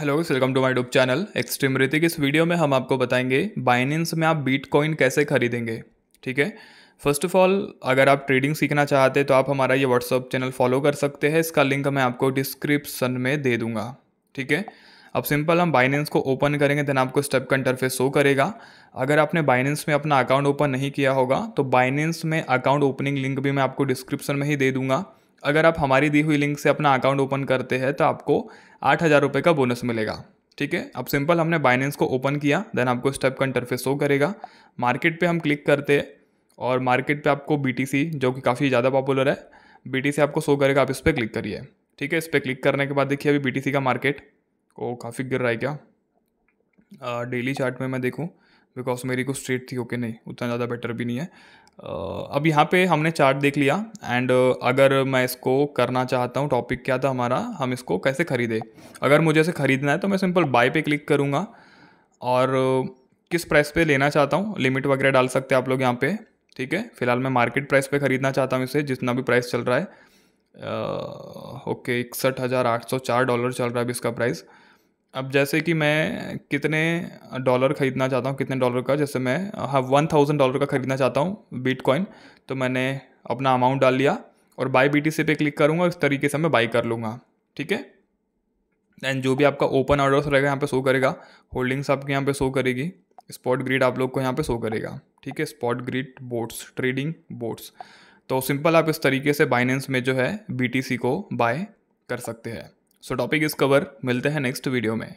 hello welcome to my डूब channel extreme Hrithik इस video में हम आपको बताएंगे बाइनेंस में आप बिटकॉइन कैसे खरीदेंगे ठीक है फर्स्ट ऑफ ऑल अगर आप ट्रेडिंग सीखना चाहते हैं तो आप हमारा ये व्हाट्सअप चैनल फॉलो कर सकते हैं इसका लिंक मैं आपको डिस्क्रिप्सन में दे दूंगा ठीक है अब सिंपल हम बाइनेंस को ओपन करेंगे देन आपको स्टेप का इंटरफेस शो करेगा अगर आपने बाइनेंस में अपना अकाउंट ओपन नहीं किया होगा तो बाइनेंस में अकाउंट ओपनिंग लिंक भी मैं आपको डिस्क्रिप्शन में ही दे दूंगा अगर आप हमारी दी हुई लिंक से अपना अकाउंट ओपन करते हैं तो आपको आठ हज़ार रुपये का बोनस मिलेगा ठीक है अब सिंपल हमने बाइनेंस को ओपन किया देन आपको स्टेप का इंटरफेस शो करेगा मार्केट पे हम क्लिक करते हैं और मार्केट पे आपको बी जो कि काफ़ी ज़्यादा पॉपुलर है बी आपको शो करेगा आप इस पर क्लिक करिए ठीक है इस पर क्लिक करने के बाद देखिए अभी बी का मार्केट वो काफ़ी गिर रहा है क्या डेली चार्ट में मैं देखूँ बिकॉज मेरी को स्ट्रेट थी ओके okay, नहीं उतना ज़्यादा बेटर भी नहीं है uh, अब यहाँ पे हमने चार्ट देख लिया एंड uh, अगर मैं इसको करना चाहता हूँ टॉपिक क्या था हमारा हम इसको कैसे ख़रीदे अगर मुझे इसे ख़रीदना है तो मैं सिंपल बाय पे क्लिक करूँगा और uh, किस प्राइस पे लेना चाहता हूँ लिमिट वगैरह डाल सकते हैं आप लोग यहाँ पे ठीक है फिलहाल मैं मार्केट प्राइस पे ख़रीदना चाहता हूँ इसे जितना भी प्राइस चल रहा है ओके इकसठ हज़ार आठ सौ चार डॉलर चल रहा है अभी इसका प्राइस अब जैसे कि मैं कितने डॉलर ख़रीदना चाहता हूँ कितने डॉलर का जैसे मैं हाँ वन थाउजेंड डॉलर का ख़रीदना चाहता हूँ बिटकॉइन तो मैंने अपना अमाउंट डाल लिया और बाई बी टी सी पे क्लिक करूँगा इस तरीके से मैं बाई कर लूँगा ठीक है एंड जो भी आपका ओपन ऑर्डर्स रहेगा यहाँ पे शो करेगा होल्डिंग्स आपके यहाँ पे शो करेगी स्पॉट ग्रिड आप लोग को यहाँ पे शो करेगा ठीक है spot grid bots trading bots तो सिंपल आप इस तरीके से बाइनेंस में जो है बी को बाय कर सकते हैं सो टॉपिक इस कवर मिलते हैं नेक्स्ट वीडियो में